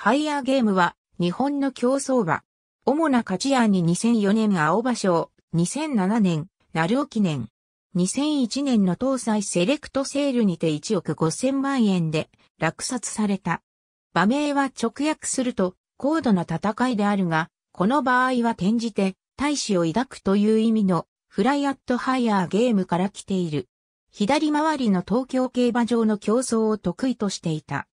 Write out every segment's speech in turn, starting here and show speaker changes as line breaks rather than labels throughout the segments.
ハイヤーゲームは、日本の競争馬。主な勝ち案に2004年青葉賞、2007年、鳴尾記念。2001年の東西セレクトセールにて1億5000万円で落札された。馬名は直訳すると高度な戦いであるが、この場合は転じて大使を抱くという意味のフライアットハイヤーゲームから来ている。左回りの東京競馬場の競争を得意としていた。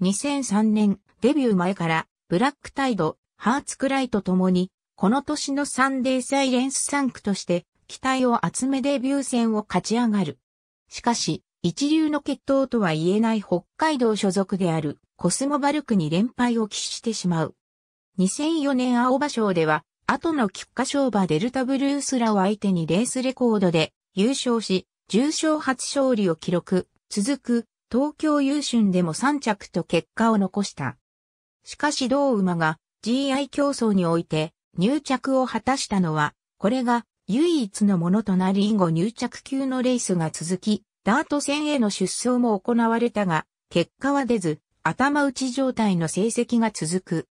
2003年、デビュー前から、ブラックタイド、ハーツクライと共に、この年のサンデーサイレンス3区として、期待を集めデビュー戦を勝ち上がる。しかし、一流の決闘とは言えない北海道所属であるコスモバルクに連敗を喫してしまう。2004年青葉賞では、後の菊花賞馬デルタブルースらを相手にレースレコードで優勝し、重賞初勝利を記録、続く東京優春でも3着と結果を残した。しかし同馬が GI 競争において入着を果たしたのは、これが唯一のものとなり以後入着級のレースが続き、ダート戦への出走も行われたが、結果は出ず、頭打ち状態の成績が続く。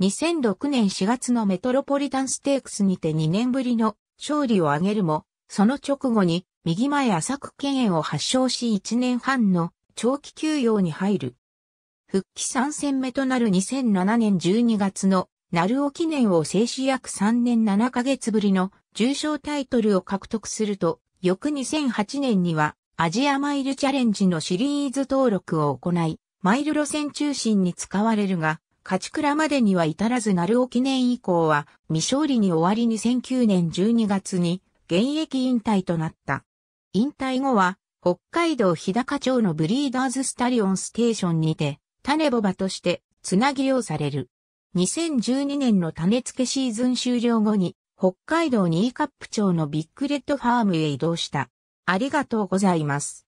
2006年4月のメトロポリタンステークスにて2年ぶりの勝利を挙げるも、その直後に右前浅く敬遠を発症し1年半の長期休養に入る。復帰3戦目となる2007年12月のルオ記念を制止約3年7ヶ月ぶりの重賞タイトルを獲得すると、翌2008年にはアジアマイルチャレンジのシリーズ登録を行い、マイル路線中心に使われるが、勝ち倉までには至らずルオ記念以降は未勝利に終わり2009年12月に現役引退となった。引退後は北海道日高町のブリーダーズスタリオンステーションにて種ボバとして、つなぎ用される。2012年の種付けシーズン終了後に、北海道カップ町のビッグレッドファームへ移動した。ありがとうございます。